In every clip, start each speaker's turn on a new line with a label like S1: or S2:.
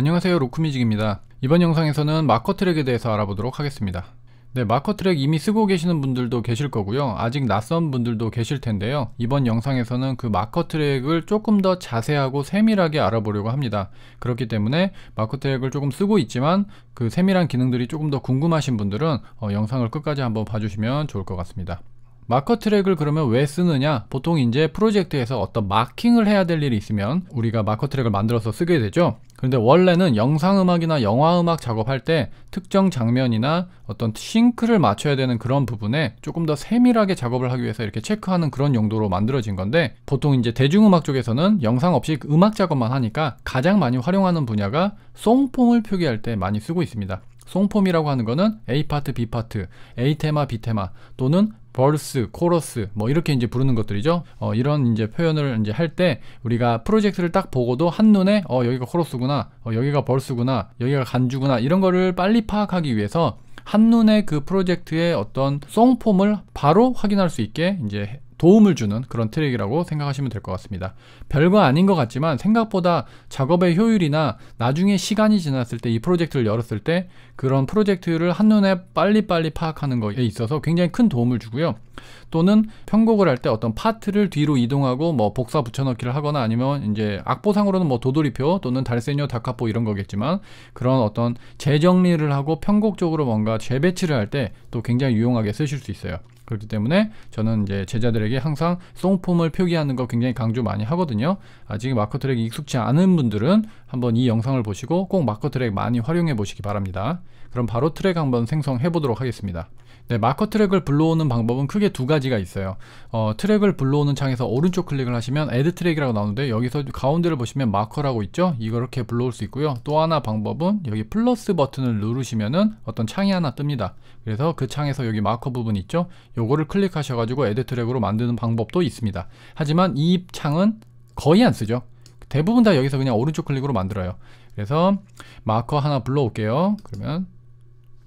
S1: 안녕하세요 로크뮤직입니다 이번 영상에서는 마커 트랙에 대해서 알아보도록 하겠습니다 네 마커 트랙 이미 쓰고 계시는 분들도 계실 거고요 아직 낯선 분들도 계실 텐데요 이번 영상에서는 그 마커 트랙을 조금 더 자세하고 세밀하게 알아보려고 합니다 그렇기 때문에 마커 트랙을 조금 쓰고 있지만 그 세밀한 기능들이 조금 더 궁금하신 분들은 어, 영상을 끝까지 한번 봐주시면 좋을 것 같습니다 마커 트랙을 그러면 왜 쓰느냐? 보통 이제 프로젝트에서 어떤 마킹을 해야 될 일이 있으면 우리가 마커 트랙을 만들어서 쓰게 되죠. 그런데 원래는 영상음악이나 영화음악 작업할 때 특정 장면이나 어떤 싱크를 맞춰야 되는 그런 부분에 조금 더 세밀하게 작업을 하기 위해서 이렇게 체크하는 그런 용도로 만들어진 건데 보통 이제 대중음악 쪽에서는 영상 없이 음악 작업만 하니까 가장 많이 활용하는 분야가 송폼을 표기할 때 많이 쓰고 있습니다. 송폼이라고 하는 거는 A파트, B파트, A테마, B테마 또는 벌스, 코러스 뭐 이렇게 이제 부르는 것들이죠. 어, 이런 이제 표현을 이제 할 때 우리가 프로젝트를 딱 보고도 한눈에 어 여기가 코러스구나. 어, 여기가 벌스구나. 여기가 간주구나. 이런 거를 빨리 파악하기 위해서 한눈에 그 프로젝트의 어떤 송폼을 바로 확인할 수 있게 이제 도움을 주는 그런 트랙이라고 생각하시면 될 것 같습니다. 별거 아닌 것 같지만 생각보다 작업의 효율이나 나중에 시간이 지났을 때 이 프로젝트를 열었을 때 그런 프로젝트를 한눈에 빨리빨리 파악하는 것에 있어서 굉장히 큰 도움을 주고요. 또는 편곡을 할 때 어떤 파트를 뒤로 이동하고 뭐 복사 붙여넣기를 하거나 아니면 이제 악보상으로는 뭐 도돌이표 또는 달세뇨 다카포 이런 거겠지만 그런 어떤 재정리를 하고 편곡적으로 뭔가 재배치를 할 때 또 굉장히 유용하게 쓰실 수 있어요. 그렇기 때문에 저는 이제 제자들에게 항상 송폼을 표기하는 거 굉장히 강조 많이 하거든요. 아직 마커 트랙이 익숙치 않은 분들은 한번 이 영상을 보시고 꼭 마커 트랙 많이 활용해 보시기 바랍니다. 그럼 바로 트랙 한번 생성해 보도록 하겠습니다. 네, 마커 트랙을 불러오는 방법은 크게 두 가지가 있어요. 어, 트랙을 불러오는 창에서 오른쪽 클릭을 하시면 add 트랙이라고 나오는데 여기서 가운데를 보시면 마커라고 있죠? 이렇게 불러올 수 있고요. 또 하나 방법은 여기 플러스 버튼을 누르시면은 어떤 창이 하나 뜹니다. 그래서 그 창에서 여기 마커 부분 있죠? 요거를 클릭하셔가지고 add 트랙으로 만드는 방법도 있습니다. 하지만 이 창은 거의 안 쓰죠. 대부분 다 여기서 그냥 오른쪽 클릭으로 만들어요. 그래서 마커 하나 불러올게요. 그러면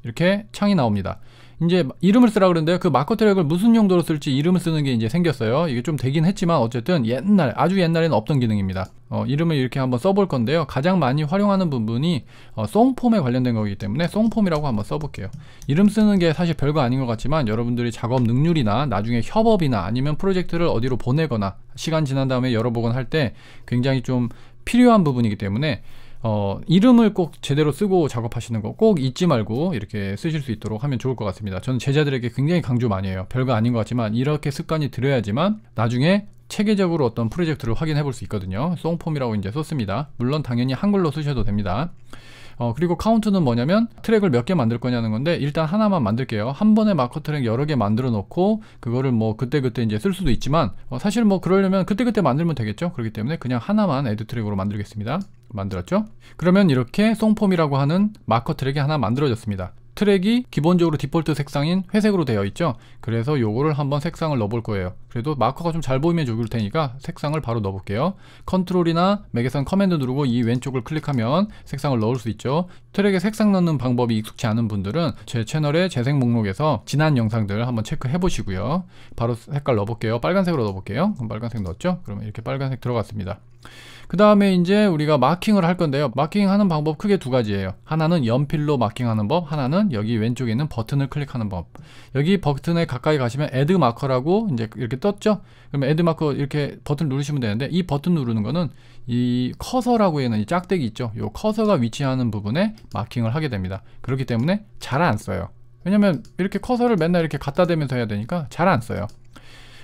S1: 이렇게 창이 나옵니다. 이제 이름을 쓰라 그러는데 그 마커 트랙을 무슨 용도로 쓸지 이름을 쓰는 게 이제 생겼어요. 이게 좀 되긴 했지만 어쨌든 옛날 아주 옛날에는 없던 기능입니다. 어, 이름을 이렇게 한번 써볼 건데요. 가장 많이 활용하는 부분이 어, 송폼에 관련된 거기 때문에 송폼이라고 한번 써볼게요. 이름 쓰는 게 사실 별거 아닌 것 같지만 여러분들이 작업 능률이나 나중에 협업이나 아니면 프로젝트를 어디로 보내거나 시간 지난 다음에 열어보곤 할때 굉장히 좀 필요한 부분이기 때문에 어, 이름을 꼭 제대로 쓰고 작업하시는 거 꼭 잊지 말고 이렇게 쓰실 수 있도록 하면 좋을 것 같습니다. 저는 제자들에게 굉장히 강조 많이 해요. 별거 아닌 것 같지만 이렇게 습관이 들어야지만 나중에 체계적으로 어떤 프로젝트를 확인해 볼 수 있거든요. 송폼이라고 이제 썼습니다. 물론 당연히 한글로 쓰셔도 됩니다. 어, 그리고 카운트는 뭐냐면 트랙을 몇 개 만들 거냐는 건데 일단 하나만 만들게요. 한 번에 마커 트랙 여러 개 만들어 놓고 그거를 뭐 그때그때 이제 쓸 수도 있지만 어, 사실 뭐 그러려면 그때그때 만들면 되겠죠. 그렇기 때문에 그냥 하나만 에드 트랙으로 만들겠습니다. 만들었죠. 그러면 이렇게 송폼이라고 하는 마커 트랙이 하나 만들어졌습니다. 트랙이 기본적으로 디폴트 색상인 회색으로 되어 있죠 그래서 요거를 한번 색상을 넣어 볼 거예요 그래도 마커가 좀 잘 보이면 좋을 테니까 색상을 바로 넣어 볼게요 컨트롤이나 맥에선 커맨드 누르고 이 왼쪽을 클릭하면 색상을 넣을 수 있죠 트랙에 색상 넣는 방법이 익숙치 않은 분들은 제 채널의 재생 목록에서 지난 영상들 한번 체크해 보시고요 바로 색깔 넣어 볼게요 빨간색으로 넣어 볼게요 그럼 빨간색 넣었죠 그러면 이렇게 빨간색 들어갔습니다 그 다음에 이제 우리가 마킹을 할 건데요 마킹하는 방법 크게 두 가지예요 하나는 연필로 마킹하는 법 하나는 여기 왼쪽에 있는 버튼을 클릭하는 법 여기 버튼에 가까이 가시면 애드 마커라고 이제 이렇게 떴죠 그럼 애드 마커 이렇게 버튼 누르시면 되는데 이 버튼 누르는 거는 이 커서라고 하는 이 짝대기 있죠 이 커서가 위치하는 부분에 마킹을 하게 됩니다 그렇기 때문에 잘 안 써요 왜냐면 이렇게 커서를 맨날 이렇게 갖다 대면서 해야 되니까 잘 안 써요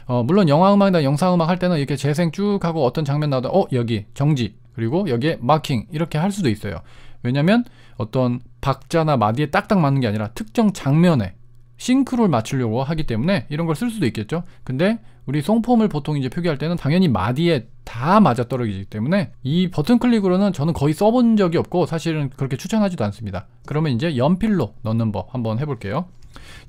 S1: 어, 물론 영화음악이나 영상음악 할 때는 이렇게 재생 쭉 하고 어떤 장면 나오다 어 여기 정지 그리고 여기에 마킹 이렇게 할 수도 있어요 왜냐면 어떤 박자나 마디에 딱딱 맞는 게 아니라 특정 장면에 싱크를 맞추려고 하기 때문에 이런 걸 쓸 수도 있겠죠 근데 우리 송폼을 보통 이제 표기할 때는 당연히 마디에 다 맞아떨어지기 때문에 이 버튼 클릭으로는 저는 거의 써본 적이 없고 사실은 그렇게 추천하지도 않습니다 그러면 이제 연필로 넣는 법 한번 해볼게요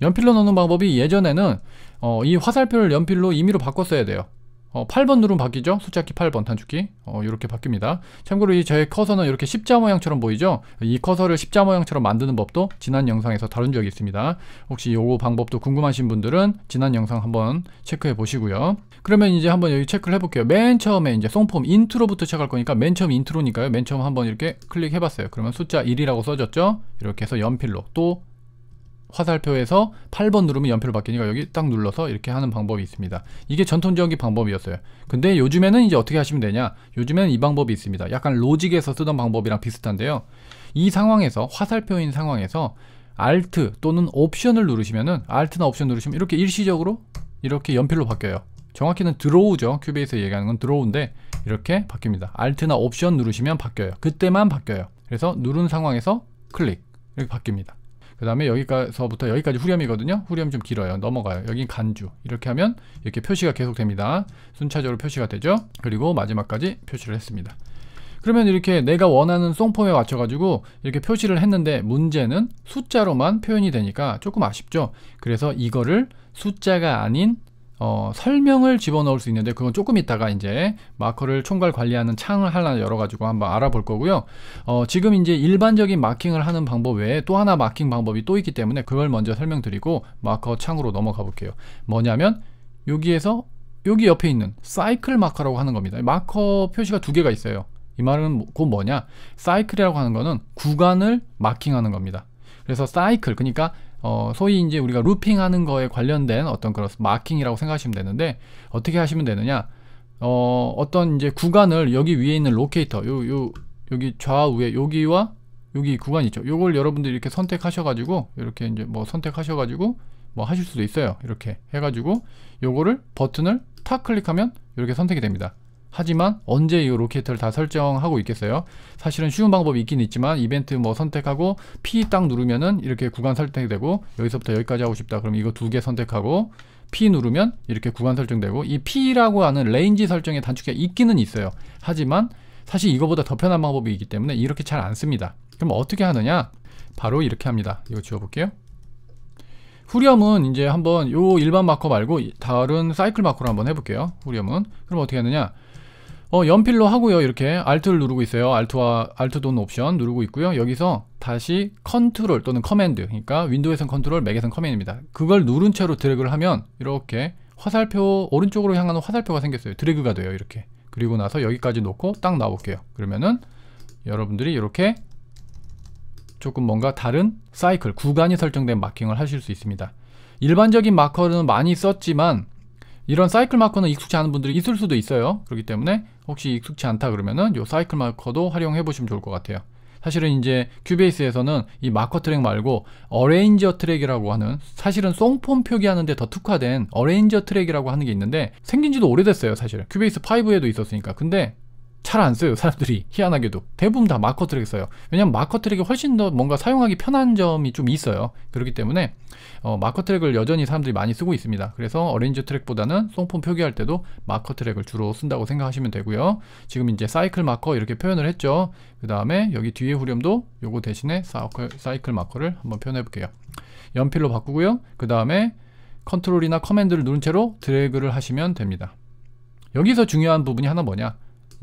S1: 연필로 넣는 방법이 예전에는 어, 이 화살표를 연필로 임의로 바꿨어야 돼요. 어, 8번 누르면 바뀌죠? 숫자키 8번 단축키 어, 이렇게 바뀝니다. 참고로 이 저의 커서는 이렇게 십자 모양처럼 보이죠? 이 커서를 십자 모양처럼 만드는 법도 지난 영상에서 다룬 적이 있습니다. 혹시 요거 방법도 궁금하신 분들은 지난 영상 한번 체크해 보시고요. 그러면 이제 한번 여기 체크를 해볼게요. 맨 처음에 이제 송폼 인트로부터 체크할 거니까 맨 처음 인트로니까요. 맨 처음 한번 이렇게 클릭해봤어요. 그러면 숫자 1이라고 써졌죠? 이렇게 해서 연필로 또 화살표에서 8번 누르면 연필로 바뀌니까 여기 딱 눌러서 이렇게 하는 방법이 있습니다. 이게 전통적인 방법이었어요. 근데 요즘에는 이제 어떻게 하시면 되냐? 요즘에는 이 방법이 있습니다. 약간 로직에서 쓰던 방법이랑 비슷한데요. 이 상황에서 화살표인 상황에서 Alt 또는 옵션을 누르시면은 Alt나 옵션 누르시면 이렇게 일시적으로 이렇게 연필로 바뀌어요. 정확히는 드로우죠. 큐베이스 얘기하는 건 드로우인데 이렇게 바뀝니다. Alt나 옵션 누르시면 바뀌어요. 그때만 바뀌어요. 그래서 누른 상황에서 클릭 이렇게 바뀝니다. 그 다음에 여기서부터 여기까지 후렴이거든요. 후렴 좀 길어요. 넘어가요. 여긴 간주. 이렇게 하면 이렇게 표시가 계속됩니다. 순차적으로 표시가 되죠. 그리고 마지막까지 표시를 했습니다. 그러면 이렇게 내가 원하는 송폼에 맞춰가지고 이렇게 표시를 했는데 문제는 숫자로만 표현이 되니까 조금 아쉽죠. 그래서 이거를 숫자가 아닌 어, 설명을 집어넣을 수 있는데 그건 조금 있다가 이제 마커를 총괄 관리하는 창을 하나 열어가지고 한번 알아볼 거고요. 어, 지금 이제 일반적인 마킹을 하는 방법 외에 또 하나 마킹 방법이 또 있기 때문에 그걸 먼저 설명드리고 마커 창으로 넘어가 볼게요. 뭐냐면 여기에서 여기 옆에 있는 사이클 마커라고 하는 겁니다. 마커 표시가 두 개가 있어요. 이 말은 뭐, 곧 뭐냐? 사이클이라고 하는 거는 구간을 마킹하는 겁니다. 그래서 사이클, 그러니까 어, 소위 이제 우리가 루핑하는 거에 관련된 어떤 그런 마킹이라고 생각하시면 되는데 어떻게 하시면 되느냐? 어, 어떤 이제 구간을 여기 위에 있는 로케이터, 요, 요, 여기 좌우에 여기와 여기 구간 있죠. 요걸 여러분들이 이렇게 선택하셔가지고 이렇게 이제 뭐 선택하셔가지고 뭐 하실 수도 있어요. 이렇게 해가지고 요거를 버튼을 탁 클릭하면 이렇게 선택이 됩니다. 하지만 언제 이로켓을다 설정하고 있겠어요? 사실은 쉬운 방법이 있긴 있지만 이벤트 뭐 선택하고 P 딱 누르면은 이렇게 구간 설정이 되고 여기서부터 여기까지 하고 싶다. 그럼 이거 두 개 선택하고 P 누르면 이렇게 구간 설정되고 이 P라고 하는 레인지 설정의 단축키가 있기는 있어요. 하지만 사실 이거보다 더 편한 방법이 있기 때문에 이렇게 잘 안 씁니다. 그럼 어떻게 하느냐? 바로 이렇게 합니다. 이거 지워볼게요. 후렴은 이제 한번 요 일반 마커 말고 다른 사이클 마커로 한번 해볼게요. 후렴은. 그럼 어떻게 하느냐? 어, 연필로 하고요. 이렇게 Alt를 누르고 있어요. Alt와 Alt 돈 옵션 누르고 있고요. 여기서 다시 컨트롤 또는 커맨드. 그러니까 윈도우에선 컨트롤, 맥에선 커맨드입니다. 그걸 누른 채로 드래그를 하면 이렇게 화살표 오른쪽으로 향하는 화살표가 생겼어요. 드래그가 돼요. 이렇게. 그리고 나서 여기까지 놓고 딱 나올게요. 그러면은 여러분들이 이렇게 조금 뭔가 다른 사이클, 구간이 설정된 마킹을 하실 수 있습니다. 일반적인 마커는 많이 썼지만 이런 사이클 마커는 익숙치 않은 분들이 있을 수도 있어요. 그렇기 때문에 혹시 익숙치 않다 그러면은 요 사이클 마커도 활용해 보시면 좋을 것 같아요. 사실은 이제 큐베이스에서는 이 마커 트랙 말고 어레인저 트랙이라고 하는 사실은 송폼 표기하는데 더 특화된 어레인저 트랙이라고 하는 게 있는데 생긴 지도 오래됐어요 사실 큐베이스 5에도 있었으니까 근데 잘안 써요 사람들이 희한하게도 대부분 다 마커 트랙 써요 왜냐면 마커 트랙이 훨씬 더 뭔가 사용하기 편한 점이 좀 있어요 그렇기 때문에 어, 마커 트랙을 여전히 사람들이 많이 쓰고 있습니다 그래서 어레인지 트랙보다는 송폰 표기할 때도 마커 트랙을 주로 쓴다고 생각하시면 되고요 지금 이제 사이클 마커 이렇게 표현을 했죠 그 다음에 여기 뒤에 후렴도 요거 대신에 사이클, 사이클 마커를 한번 표현해 볼게요 연필로 바꾸고요 그 다음에 컨트롤이나 커맨드를 누른 채로 드래그를 하시면 됩니다 여기서 중요한 부분이 하나 뭐냐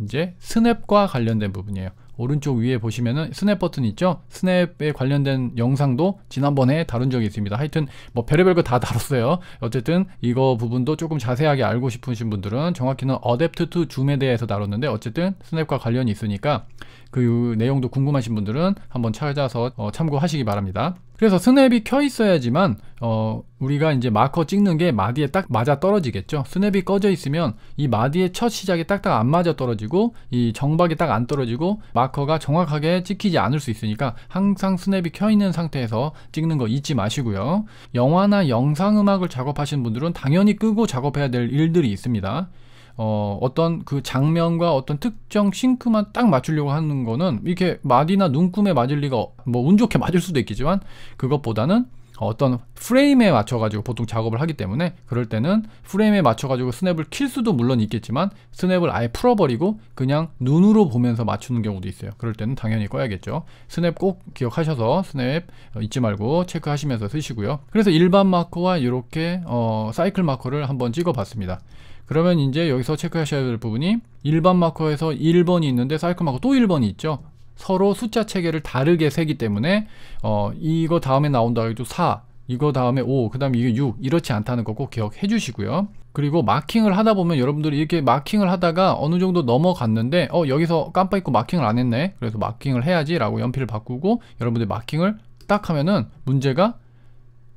S1: 이제 스냅과 관련된 부분이에요. 오른쪽 위에 보시면은 스냅 버튼 있죠? 스냅에 관련된 영상도 지난번에 다룬 적이 있습니다. 하여튼 뭐 별의별 거 다 다뤘어요. 어쨌든 이거 부분도 조금 자세하게 알고 싶으신 분들은 정확히는 어댑트 투 줌에 대해서 다뤘는데 어쨌든 스냅과 관련이 있으니까 그 내용도 궁금하신 분들은 한번 찾아서 어, 참고하시기 바랍니다. 그래서 스냅이 켜 있어야지만 어, 우리가 이제 마커 찍는 게 마디에 딱 맞아 떨어지겠죠. 스냅이 꺼져 있으면 이 마디의 첫 시작에 딱딱 안 맞아 떨어지고 이 정박이 딱 안 떨어지고 마커가 정확하게 찍히지 않을 수 있으니까 항상 스냅이 켜 있는 상태에서 찍는 거 잊지 마시고요. 영화나 영상 음악을 작업하시는 분들은 당연히 끄고 작업해야 될 일들이 있습니다. 어, 어떤 그 장면과 어떤 특정 싱크만 딱 맞추려고 하는 거는 이렇게 마디나 눈금에 맞을 리가 뭐 운 좋게 맞을 수도 있겠지만 그것보다는 어떤 프레임에 맞춰가지고 보통 작업을 하기 때문에 그럴 때는 프레임에 맞춰가지고 스냅을 킬 수도 물론 있겠지만 스냅을 아예 풀어버리고 그냥 눈으로 보면서 맞추는 경우도 있어요. 그럴 때는 당연히 꺼야겠죠. 스냅 꼭 기억하셔서 스냅 잊지 말고 체크하시면서 쓰시고요. 그래서 일반 마커와 이렇게 어, 사이클 마커를 한번 찍어봤습니다. 그러면 이제 여기서 체크하셔야 될 부분이 일반 마커에서 1번이 있는데 사이클 마커 또 1번이 있죠. 서로 숫자 체계를 다르게 세기 때문에 어, 이거 다음에 나온다 해도 4, 이거 다음에 5, 그 다음에 이게 6 이렇지 않다는 거 꼭 기억해 주시고요. 그리고 마킹을 하다 보면 여러분들이 이렇게 마킹을 하다가 어느 정도 넘어갔는데 어 여기서 깜빡 잊고 마킹을 안 했네. 그래서 마킹을 해야지 라고 연필을 바꾸고 여러분들이 마킹을 딱 하면은 문제가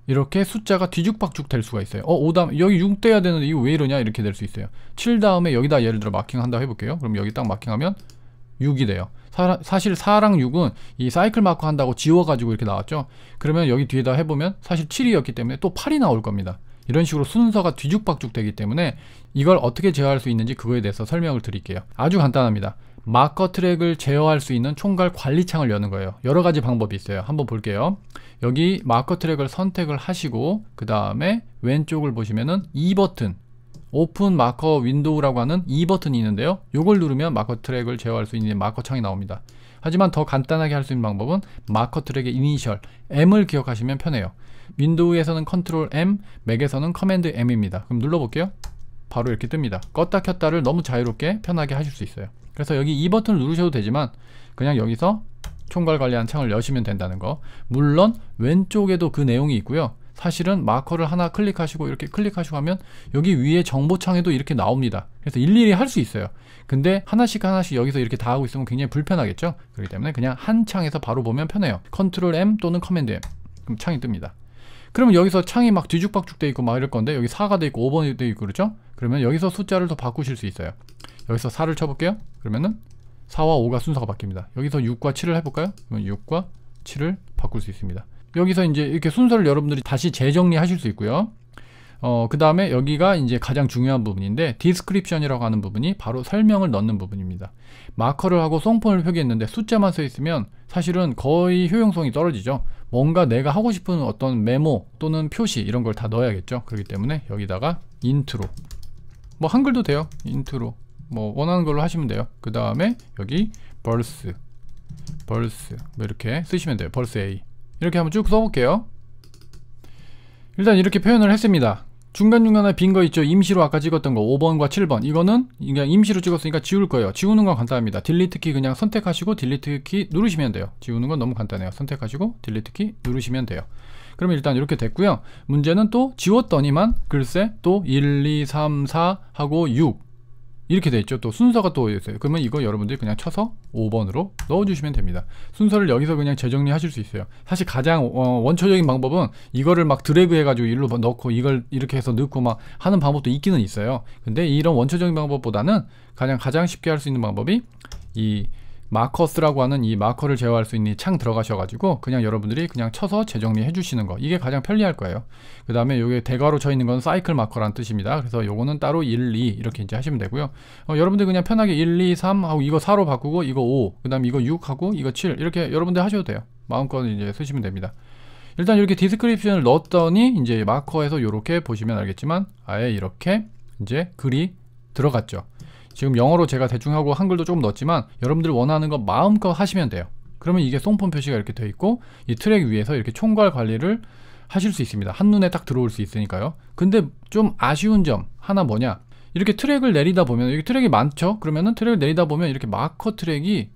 S1: 이렇게 숫자가 뒤죽박죽 될 수가 있어요. 어, 5 다음, 여기 6 돼야 되는데 이거 왜 이러냐? 이렇게 될 수 있어요. 7 다음에 여기다 예를 들어 마킹한다 해볼게요. 그럼 여기 딱 마킹하면 6이 돼요. 사, 실 4랑 6은 이 사이클 마크 한다고 지워가지고 이렇게 나왔죠. 그러면 여기 뒤에다 해보면 사실 7이었기 때문에 또 8이 나올 겁니다. 이런 식으로 순서가 뒤죽박죽 되기 때문에 이걸 어떻게 제어할 수 있는지 그거에 대해서 설명을 드릴게요. 아주 간단합니다. 마커 트랙을 제어할 수 있는 총괄 관리 창을 여는 거예요. 여러 가지 방법이 있어요. 한번 볼게요. 여기 마커 트랙을 선택을 하시고 그 다음에 왼쪽을 보시면은 E 버튼 오픈 마커 윈도우라고 하는 이 e 버튼이 있는데요. 이걸 누르면 마커 트랙을 제어할 수 있는 마커 창이 나옵니다. 하지만 더 간단하게 할 수 있는 방법은 마커 트랙의 이니셜 M을 기억하시면 편해요. 윈도우에서는 컨트롤 M, 맥에서는 커맨드 M입니다. 그럼 눌러볼게요. 바로 이렇게 뜹니다. 껐다 켰다를 너무 자유롭게 편하게 하실 수 있어요. 그래서 여기 이 e 버튼을 누르셔도 되지만 그냥 여기서 총괄 관리한 창을 여시면 된다는 거 물론 왼쪽에도 그 내용이 있고요 사실은 마커를 하나 클릭하시고 이렇게 클릭하시고 하면 여기 위에 정보창에도 이렇게 나옵니다. 그래서 일일이 할 수 있어요. 근데 하나씩 하나씩 여기서 이렇게 다 하고 있으면 굉장히 불편하겠죠? 그렇기 때문에 그냥 한 창에서 바로 보면 편해요. 컨트롤 M 또는 커맨드 M. 그럼 창이 뜹니다. 그러면 여기서 창이 막 뒤죽박죽 돼 있고 막 이럴 건데 여기 4가 돼 있고 5번이 돼 있고 그렇죠? 그러면 여기서 숫자를 더 바꾸실 수 있어요. 여기서 4를 쳐볼게요. 그러면은 4와 5가 순서가 바뀝니다. 여기서 6과 7을 해볼까요? 그러면 6과 7을 바꿀 수 있습니다. 여기서 이제 이렇게 순서를 여러분들이 다시 재정리하실 수 있고요. 어, 그 다음에 여기가 이제 가장 중요한 부분인데 디스크립션이라고 하는 부분이 바로 설명을 넣는 부분입니다. 마커를 하고 송폰을 표기했는데 숫자만 써 있으면 사실은 거의 효용성이 떨어지죠. 뭔가 내가 하고 싶은 어떤 메모 또는 표시 이런 걸 다 넣어야겠죠. 그렇기 때문에 여기다가 인트로 뭐 한글도 돼요. 인트로 뭐 원하는 걸로 하시면 돼요. 그 다음에 여기 벌스 벌스 뭐 이렇게 쓰시면 돼요. 벌스 A 이렇게 한번 쭉 써볼게요 일단 이렇게 표현을 했습니다 중간중간에 빈 거 있죠 임시로 아까 찍었던 거 5번과 7번 이거는 그냥 임시로 찍었으니까 지울 거예요 지우는 건 간단합니다 딜리트 키 그냥 선택하시고 딜리트 키 누르시면 돼요 지우는 건 너무 간단해요 선택하시고 딜리트 키 누르시면 돼요 그러면 일단 이렇게 됐고요 문제는 또 지웠더니만 글쎄 또 1, 2, 3, 4 하고 6 이렇게 돼 있죠 또 순서가 또 있어요 그러면 이거 여러분들이 그냥 쳐서 5번으로 넣어주시면 됩니다 순서를 여기서 그냥 재정리 하실 수 있어요 사실 가장 어, 원초적인 방법은 이거를 막 드래그 해가지고 일로 넣고 이걸 이렇게 해서 넣고 막 하는 방법도 있기는 있어요 근데 이런 원초적인 방법보다는 가장 가장 쉽게 할 수 있는 방법이 이 마커스라고 하는 이 마커를 제어할 수 있는 창 들어가셔가지고 그냥 여러분들이 그냥 쳐서 재정리 해주시는 거 이게 가장 편리할 거예요 그 다음에 요게 대괄호 쳐 있는 건 사이클 마커라는 뜻입니다 그래서 요거는 따로 1, 2 이렇게 이제 하시면 되고요 어, 여러분들 그냥 편하게 1, 2, 3 하고 이거 4로 바꾸고 이거 5그 다음에 이거 6 하고 이거 7 이렇게 여러분들 하셔도 돼요 마음껏 이제 쓰시면 됩니다 일단 이렇게 디스크립션을 넣었더니 이제 마커에서 이렇게 보시면 알겠지만 아예 이렇게 이제 글이 들어갔죠 지금 영어로 제가 대충 하고 한글도 조금 넣었지만 여러분들 원하는 거 마음껏 하시면 돼요. 그러면 이게 송폰 표시가 이렇게 돼 있고 이 트랙 위에서 이렇게 총괄 관리를 하실 수 있습니다. 한눈에 딱 들어올 수 있으니까요. 근데 좀 아쉬운 점 하나 뭐냐? 이렇게 트랙을 내리다 보면 여기 트랙이 많죠? 그러면은 트랙을 내리다 보면 이렇게 마커 트랙이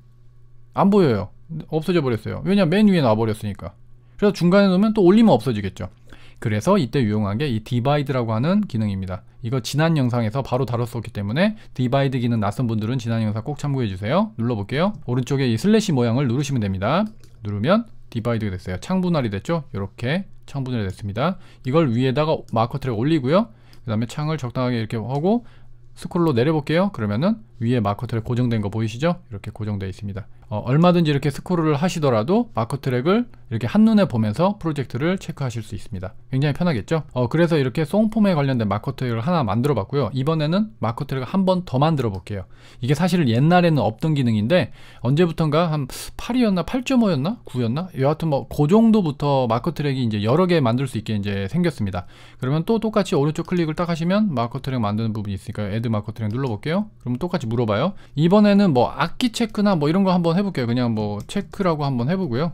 S1: 안 보여요. 없어져 버렸어요. 왜냐? 맨 위에 놔 버렸으니까. 그래서 중간에 놓으면 또 올리면 없어지겠죠. 그래서 이때 유용한 게 이 디바이드라고 하는 기능입니다. 이거 지난 영상에서 바로 다뤘었기 때문에 디바이드 기능 낯선 분들은 지난 영상 꼭 참고해 주세요. 눌러볼게요. 오른쪽에 이 슬래시 모양을 누르시면 됩니다. 누르면 디바이드가 됐어요. 창분할이 됐죠? 이렇게 창분할이 됐습니다. 이걸 위에다가 마커트를 올리고요. 그 다음에 창을 적당하게 이렇게 하고 스크롤로 내려볼게요. 그러면은 위에 마커 트랙 고정된 거 보이시죠? 이렇게 고정되어 있습니다. 어, 얼마든지 이렇게 스크롤을 하시더라도 마커 트랙을 이렇게 한눈에 보면서 프로젝트를 체크하실 수 있습니다. 굉장히 편하겠죠? 어, 그래서 이렇게 송폼에 관련된 마커 트랙을 하나 만들어 봤고요. 이번에는 마커 트랙을 한 번 더 만들어 볼게요. 이게 사실 옛날에는 없던 기능인데 언제부턴가 한 8이었나 8.5였나 9였나 여하튼 뭐 그 정도부터 마커 트랙이 이제 여러 개 만들 수 있게 이제 생겼습니다. 그러면 또 똑같이 오른쪽 클릭을 딱 하시면 마커 트랙 만드는 부분이 있으니까 애드 마커 트랙 눌러 볼게요. 그럼 똑같이 물어봐요. 이번에는 뭐 악기 체크나 뭐 이런 거 한번 해볼게요. 그냥 뭐 체크라고 한번 해보고요.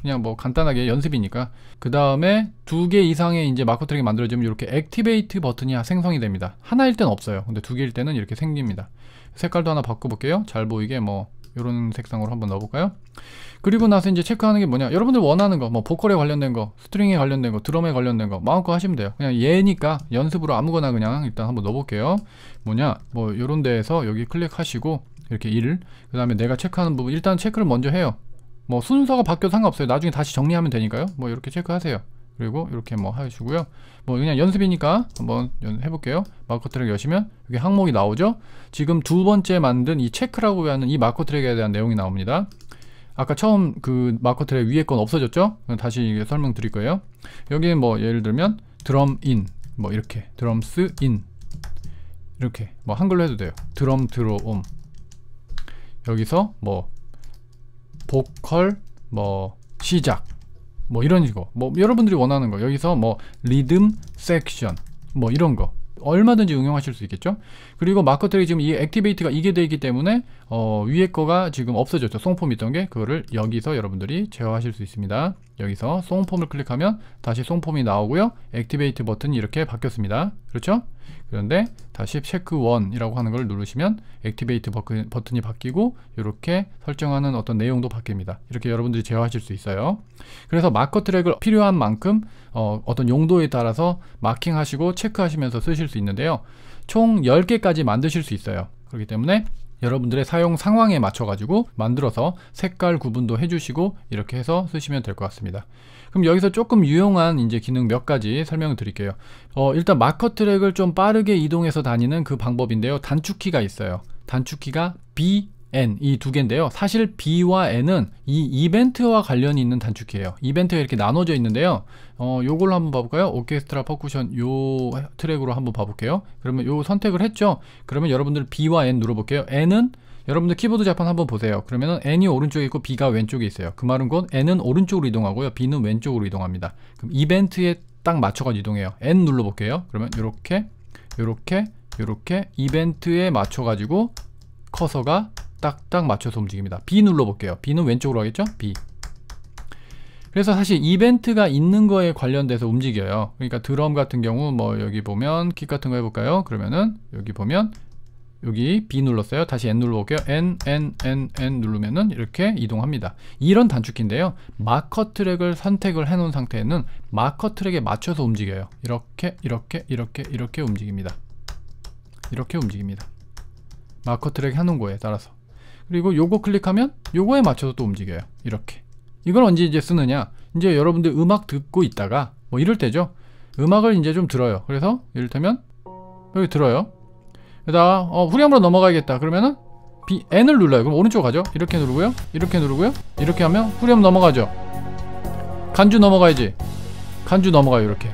S1: 그냥 뭐 간단하게 연습이니까. 그 다음에 두 개 이상의 이제 마커 트랙이 만들어지면 이렇게 액티베이트 버튼이 생성이 됩니다. 하나일 땐 없어요. 근데 두 개일 때는 이렇게 생깁니다. 색깔도 하나 바꿔볼게요. 잘 보이게 뭐 이런 색상으로 한번 넣어볼까요? 그리고 나서 이제 체크하는 게 뭐냐 여러분들 원하는 거뭐 보컬에 관련된 거 스트링에 관련된 거 드럼에 관련된 거 마음껏 하시면 돼요 그냥 얘니까 연습으로 아무거나 그냥 일단 한번 넣어볼게요 뭐냐 뭐 요런 데에서 여기 클릭하시고 이렇게 1그 다음에 내가 체크하는 부분 일단 체크를 먼저 해요 뭐 순서가 바뀌어도 상관없어요 나중에 다시 정리하면 되니까요 뭐 이렇게 체크하세요 그리고 이렇게 뭐하시고요뭐 그냥 연습이니까 한번 해볼게요 마커 트랙 여시면 여기 항목이 나오죠 지금 두 번째 만든 이 체크라고 하는 이 마커 트랙에 대한 내용이 나옵니다 아까 처음 그 마커 트랙 위에 건 없어졌죠 다시 설명드릴 거예요 여기 뭐 예를 들면 드럼 인 뭐 이렇게 드럼스 인 이렇게 뭐 한글로 해도 돼요 드럼 드로옴 여기서 뭐 보컬 뭐 시작 뭐 이런 식으로 뭐 여러분들이 원하는 거 여기서 뭐 리듬 섹션 뭐 이런 거 얼마든지 응용하실 수 있겠죠 그리고 마커 트이 지금 이 액티베이트가 이게 되기 때문에 어, 위에 거가 지금 없어졌죠. 송폼 있던 게 그거를 여기서 여러분들이 제어하실 수 있습니다. 여기서 송폼을 클릭하면 다시 송폼이 나오고요. 액티베이트 버튼이 이렇게 바뀌었습니다. 그렇죠? 그런데 다시 체크 원이라고 하는 걸 누르시면 액티베이트 버튼이 바뀌고 이렇게 설정하는 어떤 내용도 바뀝니다. 이렇게 여러분들이 제어하실 수 있어요. 그래서 마커 트랙을 필요한 만큼 어, 어떤 용도에 따라서 마킹하시고 체크하시면서 쓰실 수 있는데요. 총 10개까지 만드실 수 있어요. 그렇기 때문에 여러분들의 사용 상황에 맞춰 가지고 만들어서 색깔 구분도 해주시고 이렇게 해서 쓰시면 될 것 같습니다 그럼 여기서 조금 유용한 이제 기능 몇 가지 설명을 드릴게요 어, 일단 마커 트랙을 좀 빠르게 이동해서 다니는 그 방법인데요 단축키가 있어요 단축키가 B N 이 두 개인데요. 사실 B와 N은 이 이벤트와 관련이 있는 단축키예요. 이벤트가 이렇게 나눠져 있는데요. 어, 요걸로 한번 봐볼까요? 오케스트라 퍼쿠션 요 트랙으로 한번 봐볼게요. 그러면 요 선택을 했죠. 그러면 여러분들 B와 N 눌러볼게요. N은 여러분들 키보드 자판 한번 보세요. 그러면은 N이 오른쪽에 있고 B가 왼쪽에 있어요. 그 말은 곧 N은 오른쪽으로 이동하고요. B는 왼쪽으로 이동합니다. 그럼 이벤트에 딱 맞춰가지고 이동해요. N 눌러볼게요. 그러면 이렇게이렇게이렇게 이벤트에 맞춰가지고 커서가 딱딱 맞춰서 움직입니다. B 눌러볼게요. B는 왼쪽으로 하겠죠 B. 그래서 사실 이벤트가 있는 거에 관련돼서 움직여요. 그러니까 드럼 같은 경우 뭐 여기 보면 킥 같은 거 해볼까요? 그러면은 여기 보면 여기 B 눌렀어요. 다시 N 눌러볼게요. N, N, N, N 누르면은 이렇게 이동합니다. 이런 단축키인데요. 마커 트랙을 선택을 해놓은 상태에는 마커 트랙에 맞춰서 움직여요. 이렇게, 이렇게, 이렇게, 이렇게 움직입니다. 이렇게 움직입니다. 마커 트랙 해놓은 거에 따라서. 그리고 요거 클릭하면 요거에 맞춰서 또 움직여요 이렇게 이걸 언제 이제 쓰느냐 이제 여러분들 음악 듣고 있다가 뭐 이럴 때죠 음악을 이제 좀 들어요 그래서 이를테면 여기 들어요 그다가 어, 후렴으로 넘어가야겠다 그러면은 B, N을 눌러요 그럼 오른쪽 가죠 이렇게 누르고요 이렇게 누르고요 이렇게 하면 후렴 넘어가죠 간주 넘어가야지 간주 넘어가요 이렇게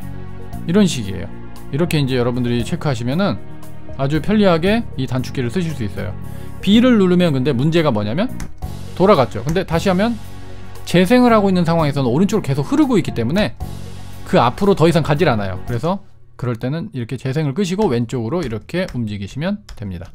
S1: 이런 식이에요 이렇게 이제 여러분들이 체크하시면은 아주 편리하게 이 단축키를 쓰실 수 있어요 B를 누르면 근데 문제가 뭐냐면 돌아갔죠 근데 다시 하면 재생을 하고 있는 상황에서는 오른쪽으로 계속 흐르고 있기 때문에 그 앞으로 더 이상 가질 않아요 그래서 그럴 때는 이렇게 재생을 끄시고 왼쪽으로 이렇게 움직이시면 됩니다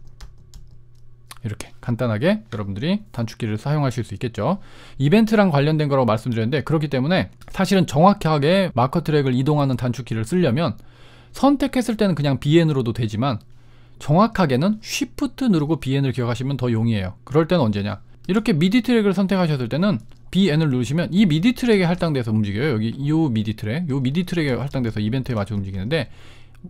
S1: 이렇게 간단하게 여러분들이 단축키를 사용하실 수 있겠죠 이벤트랑 관련된 거라고 말씀드렸는데 그렇기 때문에 사실은 정확하게 마커 트랙을 이동하는 단축키를 쓰려면 선택했을 때는 그냥 BN으로도 되지만 정확하게는 Shift 누르고 BN을 기억하시면 더 용이해요. 그럴 때는 언제냐? 이렇게 미디 트랙을 선택하셨을 때는 BN을 누르시면 이 미디 트랙에 할당돼서 움직여요. 여기 이 미디 트랙, 이 미디 트랙에 할당돼서 이벤트에 맞춰 움직이는데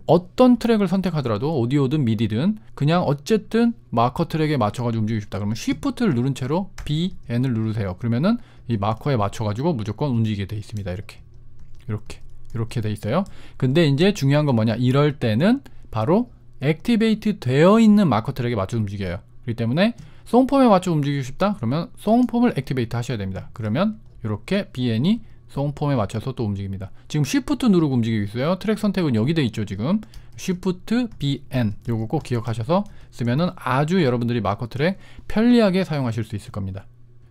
S1: 어떤 트랙을 선택하더라도 오디오든 미디든 그냥 어쨌든 마커 트랙에 맞춰가지고 움직이고 싶다 그러면 쉬프트를 누른 채로 BN을 누르세요 그러면은 이 마커에 맞춰가지고 무조건 움직이게 돼 있습니다 이렇게 이렇게 이렇게 돼 있어요 근데 이제 중요한 건 뭐냐 이럴 때는 바로 액티베이트 되어 있는 마커 트랙에 맞춰 움직여요. 그렇기 때문에 송폼에 맞춰 움직이고 싶다? 그러면 송폼을 액티베이트 하셔야 됩니다. 그러면 이렇게 BN이 송폼에 맞춰서 또 움직입니다. 지금 s 프트 누르고 움직이고 있어요. 트랙 선택은 여기 돼 있죠, 지금. s 프트 f t BN 요거 꼭 기억하셔서 쓰면은 아주 여러분들이 마커 트랙 편리하게 사용하실 수 있을 겁니다.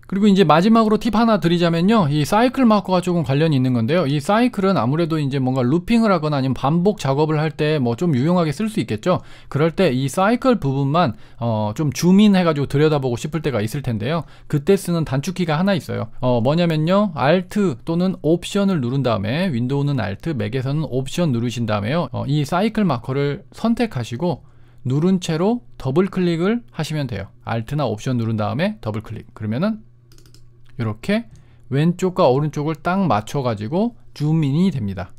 S1: 그리고 이제 마지막으로 팁 하나 드리자면요. 이 사이클 마커가 조금 관련이 있는 건데요. 이 사이클은 아무래도 이제 뭔가 루핑을 하거나 아니면 반복 작업을 할 때 뭐 좀 유용하게 쓸 수 있겠죠. 그럴 때 이 사이클 부분만 어좀 줌인해가지고 들여다보고 싶을 때가 있을 텐데요. 그때 쓰는 단축키가 하나 있어요. 어 뭐냐면요. Alt 또는 옵션을 누른 다음에 윈도우는 Alt, 맥에서는 옵션 누르신 다음에요. 어이 사이클 마커를 선택하시고 누른 채로 더블 클릭을 하시면 돼요. Alt나 옵션 누른 다음에 더블 클릭. 그러면은 이렇게 왼쪽과 오른쪽을 딱 맞춰가지고 줌인이 됩니다.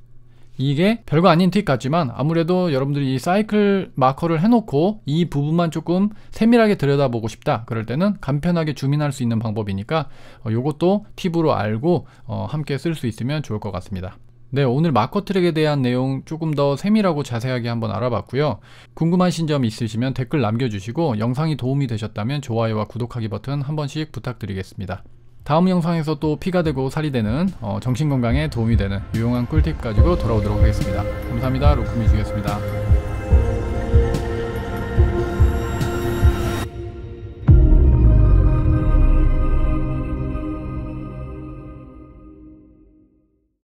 S1: 이게 별거 아닌 팁 같지만 아무래도 여러분들이 이 사이클 마커를 해놓고 이 부분만 조금 세밀하게 들여다보고 싶다 그럴 때는 간편하게 줌인할 수 있는 방법이니까 이것도 어, 팁으로 알고 어, 함께 쓸 수 있으면 좋을 것 같습니다. 네, 오늘 마커 트랙에 대한 내용 조금 더 세밀하고 자세하게 한번 알아봤고요. 궁금하신 점 있으시면 댓글 남겨주시고 영상이 도움이 되셨다면 좋아요와 구독하기 버튼 한 번씩 부탁드리겠습니다. 다음 영상에서 또 피가 되고 살이 되는 어, 정신건강에 도움이 되는 유용한 꿀팁 가지고 돌아오도록 하겠습니다. 감사합니다. 로쿠미즈였습니다.